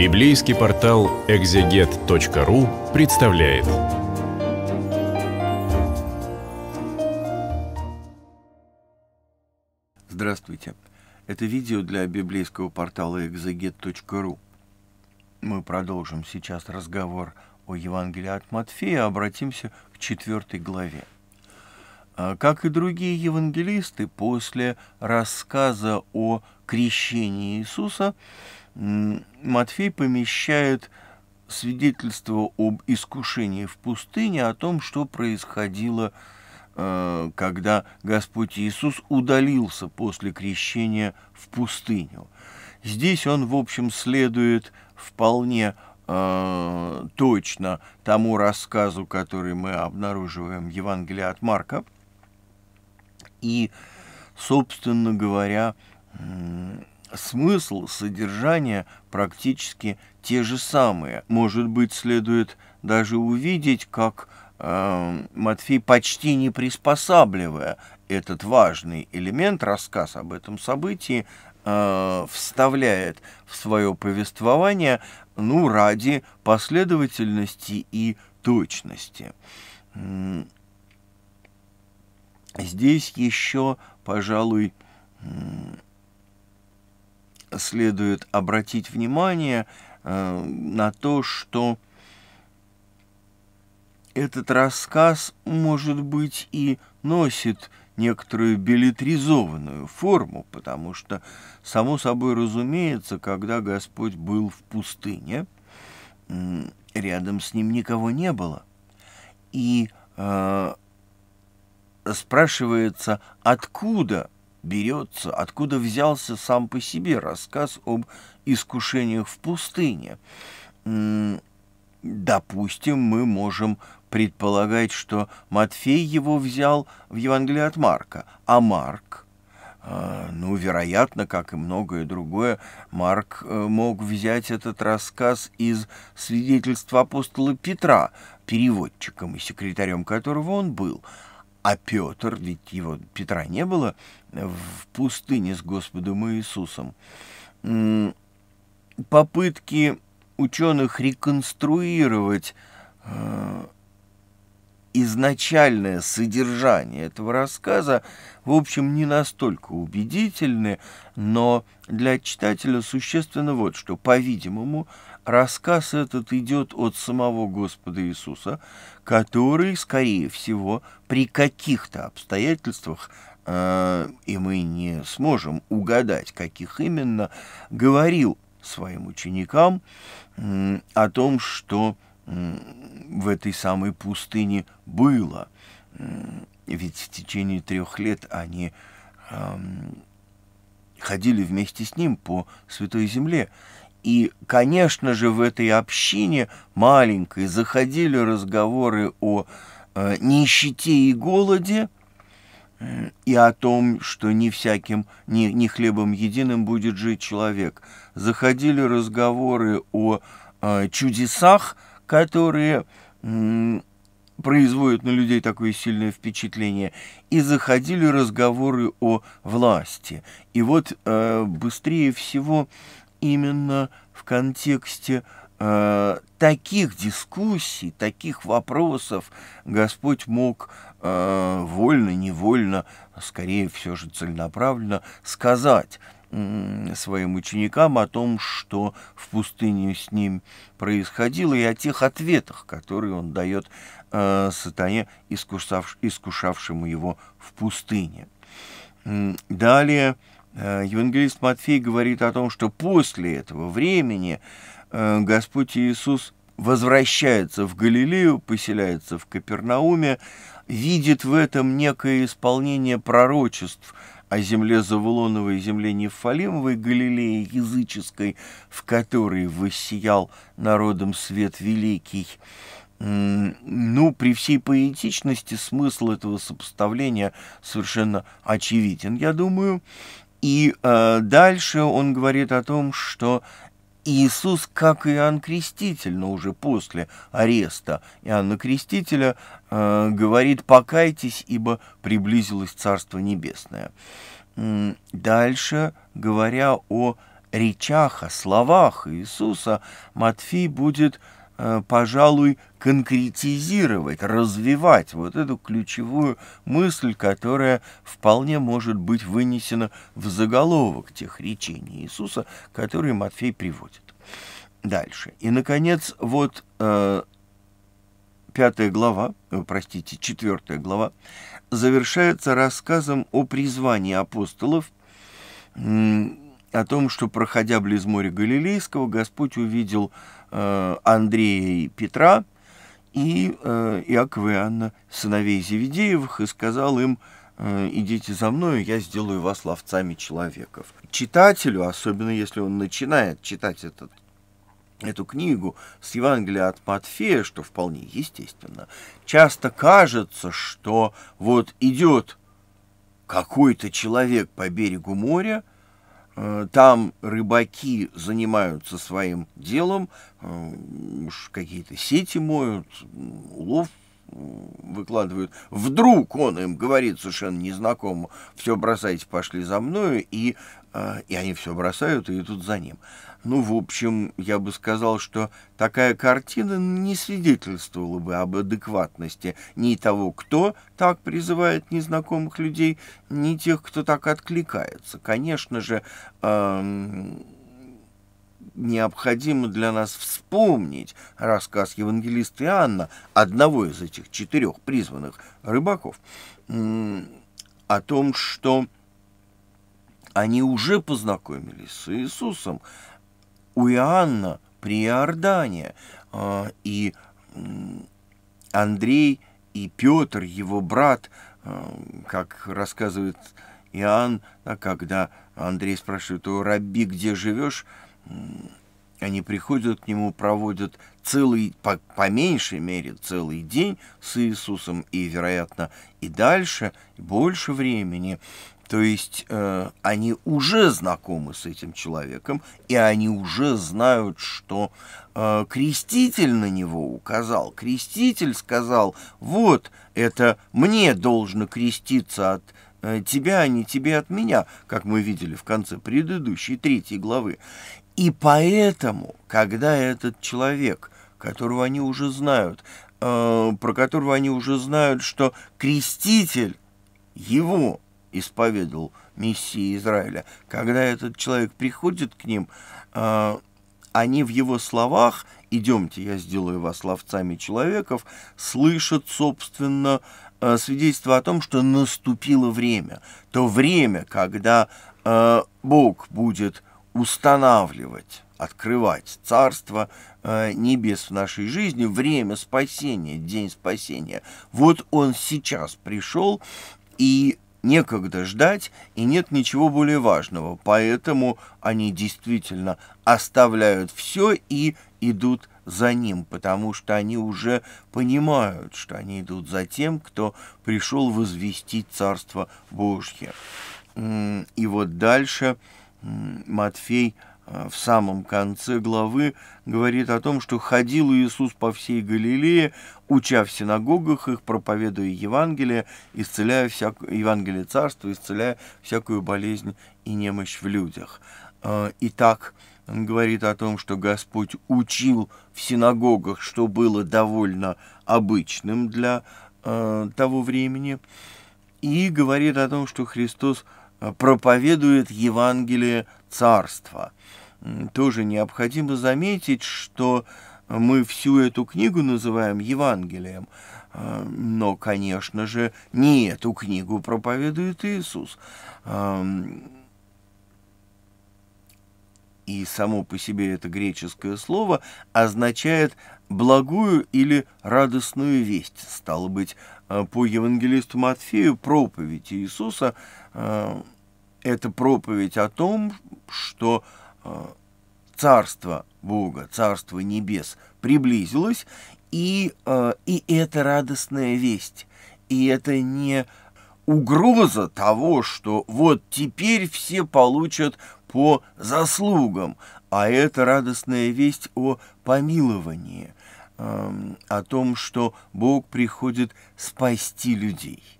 Библейский портал экзегет.ру представляет. Здравствуйте. Это видео для библейского портала экзегет.ру. Мы продолжим сейчас разговор о Евангелии от Матфея, а обратимся к четвертой главе. А, как и другие евангелисты, после рассказа о крещении Иисуса – Матфей помещает свидетельство об искушении в пустыне, о том, что происходило, э, когда Господь Иисус удалился после крещения в пустыню. Здесь он, в общем, следует вполне э, точно тому рассказу, который мы обнаруживаем в Евангелии от Марка. И, собственно говоря, смысл, содержание практически те же самые. Может быть, следует даже увидеть, как э, Матфей, почти не приспосабливая этот важный элемент, рассказ об этом событии, э, вставляет в свое повествование, ну, ради последовательности и точности. Здесь еще, пожалуй, следует обратить внимание э, на то, что этот рассказ, может быть, и носит некоторую билетризованную форму, потому что, само собой разумеется, когда Господь был в пустыне, рядом с ним никого не было. И э, спрашивается, откуда берется, откуда взялся сам по себе рассказ об искушениях в пустыне. Допустим, мы можем предполагать, что Матфей его взял в Евангелии от Марка, а Марк, э, ну, вероятно, как и многое другое, Марк э, мог взять этот рассказ из свидетельства апостола Петра, переводчиком и секретарем которого он был – а Петр, ведь его Петра не было в пустыне с Господом Иисусом. Попытки ученых реконструировать э, изначальное содержание этого рассказа, в общем, не настолько убедительны, но для читателя существенно вот что, по-видимому, Рассказ этот идет от самого Господа Иисуса, который, скорее всего, при каких-то обстоятельствах, э, и мы не сможем угадать, каких именно, говорил своим ученикам э, о том, что э, в этой самой пустыне было. Ведь в течение трех лет они эм, ходили вместе с ним по Святой Земле и, конечно же, в этой общине маленькой заходили разговоры о э, нищете и голоде, э, и о том, что не всяким, не, не хлебом единым будет жить человек. Заходили разговоры о э, чудесах, которые э, производят на людей такое сильное впечатление, и заходили разговоры о власти. И вот э, быстрее всего э, именно в контексте э, таких дискуссий, таких вопросов Господь мог э, вольно, невольно, скорее все же целенаправленно сказать своим ученикам о том, что в пустыне с ним происходило, и о тех ответах, которые он дает э, сатане, искусав, искушавшему его в пустыне. Далее Э, Евангелист Матфей говорит о том, что после этого времени э, Господь Иисус возвращается в Галилею, поселяется в Капернауме, видит в этом некое исполнение пророчеств о земле Завулоновой, земле Нефалимовой, Галилеи языческой, в которой воссиял народом свет великий. Ну, при всей поэтичности смысл этого сопоставления совершенно очевиден, я думаю. И э, дальше он говорит о том, что Иисус, как Иоанн Креститель, но уже после ареста Иоанна Крестителя, э, говорит «покайтесь, ибо приблизилось Царство Небесное». Дальше, говоря о речах, о словах Иисуса, Матфей будет Э, пожалуй, конкретизировать, развивать вот эту ключевую мысль, которая вполне может быть вынесена в заголовок тех речений Иисуса, которые Матфей приводит. Дальше. И, наконец, вот э, пятая глава, э, простите, четвертая глава, завершается рассказом о призвании апостолов, о том, что, проходя близ моря Галилейского, Господь увидел Э, Андрея и Петра и Иаков э, и Анна, сыновей Зеведеевых, и сказал им, э, идите за мною, я сделаю вас ловцами человеков. Читателю, особенно если он начинает читать этот эту книгу с Евангелия от Матфея, что вполне естественно, часто кажется, что вот идет какой-то человек по берегу моря – Э, там рыбаки занимаются своим делом, э, какие-то сети моют, улов выкладывают. Вдруг он им говорит совершенно незнакомому, все бросайте, пошли за мною, и, э, и они все бросают и идут за ним. Ну, в общем, я бы сказал, что такая картина не свидетельствовала бы об адекватности ни того, кто так призывает незнакомых людей, ни тех, кто так откликается. Конечно же, э, необходимо для нас вспомнить рассказ евангелиста Иоанна, одного из этих четырех призванных рыбаков, о том, что они уже познакомились с Иисусом у Иоанна при Иордане, а, и Андрей и Петр, его брат, а, как рассказывает Иоанн, когда Андрей спрашивает у Рабби, где живешь, они приходят к нему, проводят целый, по, по меньшей мере, целый день с Иисусом и, вероятно, и дальше, больше времени. То есть э, они уже знакомы с этим человеком, и они уже знают, что э, креститель на него указал. Креститель сказал, вот это мне должно креститься от э, тебя, а не тебе от меня, как мы видели в конце предыдущей третьей главы. И поэтому, когда этот человек, которого они уже знают, э, про которого они уже знают, что креститель его исповедовал миссии Израиля, когда этот человек приходит к ним, э, они в его словах «идемте, я сделаю вас ловцами человеков» слышат, собственно, э, свидетельство о том, что наступило время. То время, когда э, Бог будет – устанавливать, открывать Царство э, Небес в нашей жизни, время спасения, день спасения. Вот он сейчас пришел, и некогда ждать, и нет ничего более важного. Поэтому они действительно оставляют все и идут за ним, потому что они уже понимают, что они идут за тем, кто пришел возвестить Царство Божье. И вот дальше Матфей э, в самом конце главы говорит о том, что ходил Иисус по всей Галилее, уча в синагогах их, проповедуя Евангелие, исцеляя всякую, Евангелие Царства, исцеляя всякую болезнь и немощь в людях. Э, итак, он говорит о том, что Господь учил в синагогах, что было довольно обычным для э, того времени, и говорит о том, что Христос – проповедует Евангелие Царства. Тоже необходимо заметить, что мы всю эту книгу называем Евангелием, а, но, конечно же, не эту книгу проповедует Иисус. А, и само по себе это греческое слово означает благую или радостную весть. Стало быть, э, по евангелисту Матфею проповедь Иисуса э, это проповедь о том, что э, Царство Бога, Царство Небес приблизилось, и, и это радостная весть, и это не угроза того, что вот теперь все получат по заслугам, а это радостная весть о помиловании – Эм, о том, что Бог приходит спасти людей –